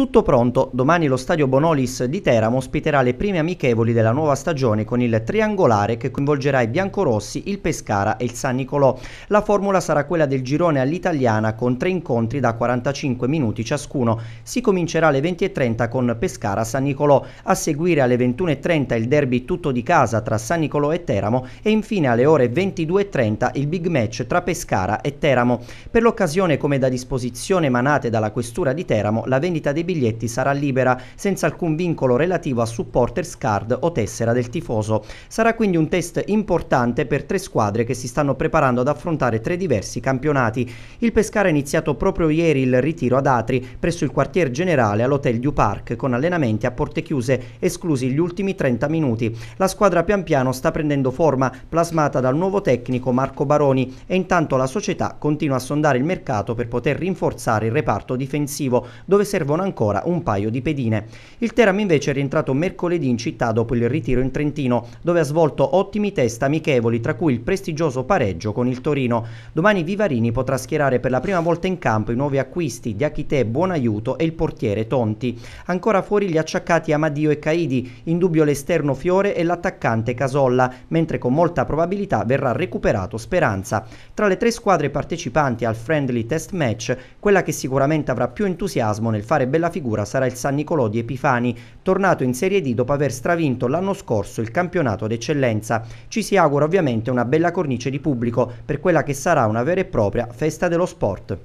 Tutto pronto, domani lo stadio Bonolis di Teramo ospiterà le prime amichevoli della nuova stagione con il triangolare che coinvolgerà i biancorossi, il Pescara e il San Nicolò. La formula sarà quella del girone all'italiana con tre incontri da 45 minuti ciascuno. Si comincerà alle 20.30 con Pescara-San Nicolò, a seguire alle 21.30 il derby tutto di casa tra San Nicolò e Teramo e infine alle ore 22.30 il big match tra Pescara e Teramo. Per l'occasione, come da disposizione emanate dalla Questura di Teramo, la vendita dei biglietti sarà libera, senza alcun vincolo relativo a supporters card o tessera del tifoso. Sarà quindi un test importante per tre squadre che si stanno preparando ad affrontare tre diversi campionati. Il Pescara ha iniziato proprio ieri il ritiro ad Atri, presso il quartier generale all'Hotel Dew Park, con allenamenti a porte chiuse, esclusi gli ultimi 30 minuti. La squadra pian piano sta prendendo forma, plasmata dal nuovo tecnico Marco Baroni, e intanto la società continua a sondare il mercato per poter rinforzare il reparto difensivo, dove servono ancora ancora un paio di pedine. Il Teramo invece è rientrato mercoledì in città dopo il ritiro in Trentino, dove ha svolto ottimi test amichevoli, tra cui il prestigioso pareggio con il Torino. Domani Vivarini potrà schierare per la prima volta in campo i nuovi acquisti di Achite Buonaiuto e il portiere Tonti. Ancora fuori gli acciaccati Amadio e Caidi, in dubbio l'esterno Fiore e l'attaccante Casolla, mentre con molta probabilità verrà recuperato Speranza. Tra le tre squadre partecipanti al friendly test match, quella che sicuramente avrà più entusiasmo nel fare bel della figura sarà il San Nicolò di Epifani, tornato in Serie D dopo aver stravinto l'anno scorso il campionato d'eccellenza. Ci si augura ovviamente una bella cornice di pubblico per quella che sarà una vera e propria festa dello sport.